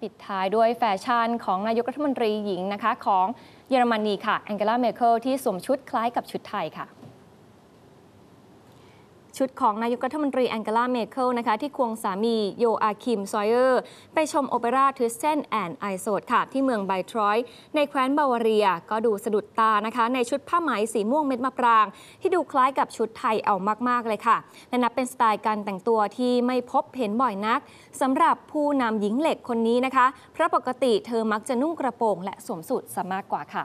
ปิดท้ายด้วยแฟชั่นของนายกรัฐมนตรีหญิงนะคะ ของเยอรมนีค่ะแองเกลาเมเคิลที่สวมชุดคล้ายกับชุดไทยค่ะชุดของนายกรัฐมนตรีแองเกลาเมเคิลนะคะ ที่ควงสามีโยอาคิม ซอยเออร์ ไปชมโอเปร่าทูสเซนแอนไอโซดค่ะ ที่เมืองไบทรอย ในแคว้นบาวาเรียก็ดูสะดุดตานะคะ ในชุดผ้าไหม สีม่วงเม็ดมะปราง ที่ดูคล้ายกับชุดไทยเอามากๆเลยค่ะ และนับเป็นสไตล์การแต่งตัวที่ไม่พบเห็นบ่อยนักสำหรับผู้นำหญิงเหล็กคนนี้นะคะเพราะปกติเธอมักจะนุ่งกระโปรงและสวมสูทซะมากกว่าค่ะ